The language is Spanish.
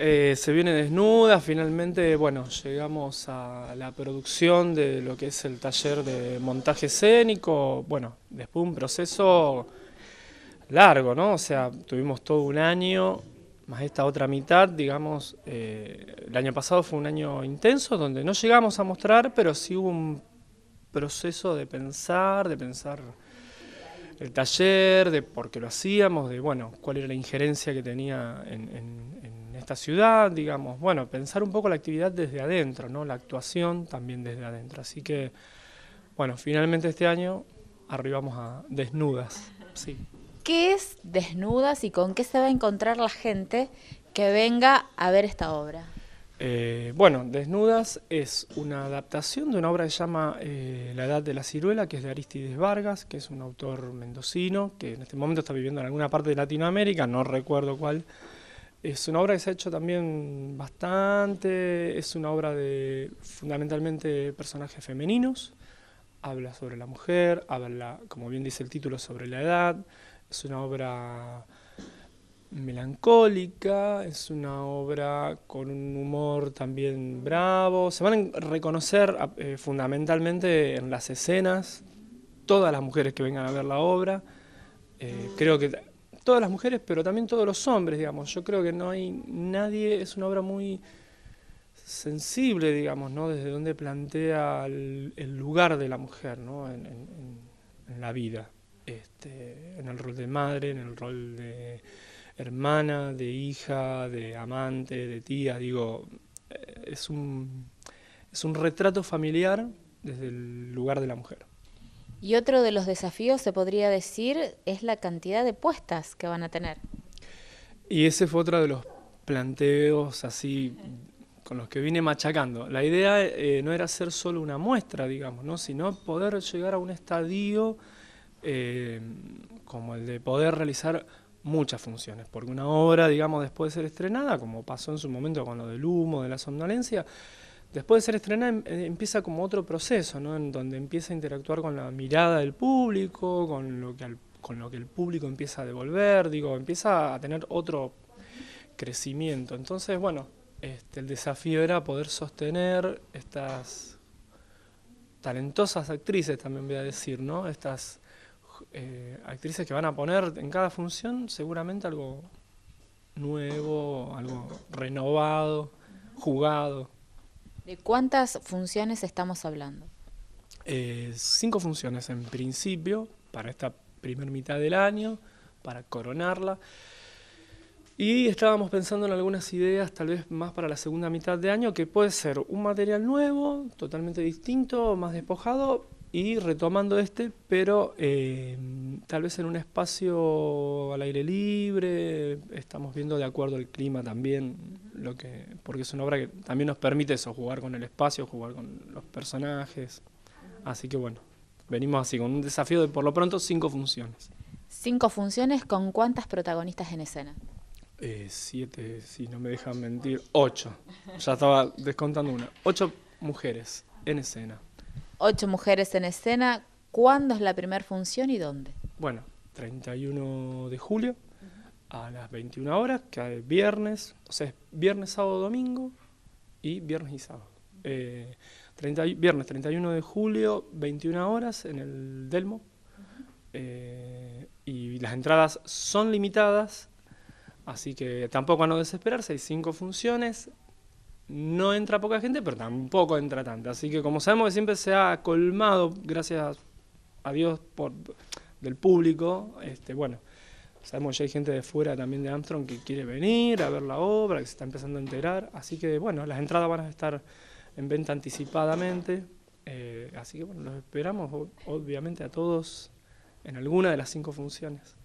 Eh, se viene desnuda, finalmente, bueno, llegamos a la producción de lo que es el taller de montaje escénico, bueno, después un proceso largo, ¿no? O sea, tuvimos todo un año, más esta otra mitad, digamos, eh, el año pasado fue un año intenso donde no llegamos a mostrar, pero sí hubo un proceso de pensar, de pensar el taller, de por qué lo hacíamos, de bueno, cuál era la injerencia que tenía en ciudad, digamos, bueno, pensar un poco la actividad desde adentro, ¿no? La actuación también desde adentro. Así que, bueno, finalmente este año arribamos a Desnudas. Sí. ¿Qué es Desnudas y con qué se va a encontrar la gente que venga a ver esta obra? Eh, bueno, Desnudas es una adaptación de una obra que se llama eh, La Edad de la Ciruela, que es de Aristides Vargas, que es un autor mendocino, que en este momento está viviendo en alguna parte de Latinoamérica, no recuerdo cuál. Es una obra que se ha hecho también bastante, es una obra de fundamentalmente personajes femeninos, habla sobre la mujer, habla, como bien dice el título, sobre la edad, es una obra melancólica, es una obra con un humor también bravo. Se van a reconocer eh, fundamentalmente en las escenas todas las mujeres que vengan a ver la obra. Eh, creo que todas las mujeres, pero también todos los hombres, digamos. Yo creo que no hay nadie, es una obra muy sensible, digamos, ¿no? Desde donde plantea el, lugar de la mujer, ¿no? En, la vida, este, en el rol de madre, en el rol de hermana, de hija, de amante, de tía, digo, eh, es es un retrato familiar desde el lugar de la mujer. Y otro de los desafíos, se podría decir, es la cantidad de puestas que van a tener. Y ese fue otro de los planteos así con los que vine machacando. La idea eh, no era hacer solo una muestra, digamos, ¿no? sino poder llegar a un estadio eh, como el de poder realizar muchas funciones, porque una obra, digamos, después de ser estrenada, como pasó en su momento con lo del humo, de la somnolencia, Después de ser estrenada em, eh, empieza como otro proceso, ¿no? en donde empieza a interactuar con la mirada del público, con lo que, con lo que el público empieza a devolver, digo, empieza a tener otro crecimiento. Entonces, bueno, este, el desafío era poder sostener estas talentosas actrices, también voy a decir, ¿no? Estas eh, actrices que van a poner en cada función seguramente algo nuevo, algo renovado, jugado. ¿De cuántas funciones estamos hablando? Eh, cinco funciones en principio para esta primera mitad del año, para coronarla. Y estábamos pensando en algunas ideas, tal vez más para la segunda mitad de año, que puede ser un material nuevo, totalmente distinto, más despojado, y retomando este, pero eh, tal vez en un espacio al aire libre, estamos viendo de acuerdo al clima también, lo que, porque es una obra que también nos permite eso, jugar con el espacio, jugar con los personajes. Así que bueno, venimos así, con un desafío de por lo pronto cinco funciones. Cinco funciones con cuántas protagonistas en escena. Eh, siete, si no me dejan mentir, ocho. Ya estaba descontando una. Ocho mujeres en escena. Ocho mujeres en escena. ¿Cuándo es la primera función y dónde? Bueno, 31 de julio a las 21 horas, que viernes, o sea, viernes, sábado, domingo y viernes y sábado. Eh, viernes 31 de julio, 21 horas en el Delmo. Eh, y las entradas son limitadas, así que tampoco a no desesperarse, hay cinco funciones. No entra poca gente, pero tampoco entra tanta. Así que como sabemos que siempre se ha colmado, gracias a Dios por, del público, este, bueno, Sabemos ya hay gente de fuera también de Armstrong que quiere venir a ver la obra, que se está empezando a enterar. Así que bueno, las entradas van a estar en venta anticipadamente. Eh, así que bueno, los esperamos obviamente a todos en alguna de las cinco funciones.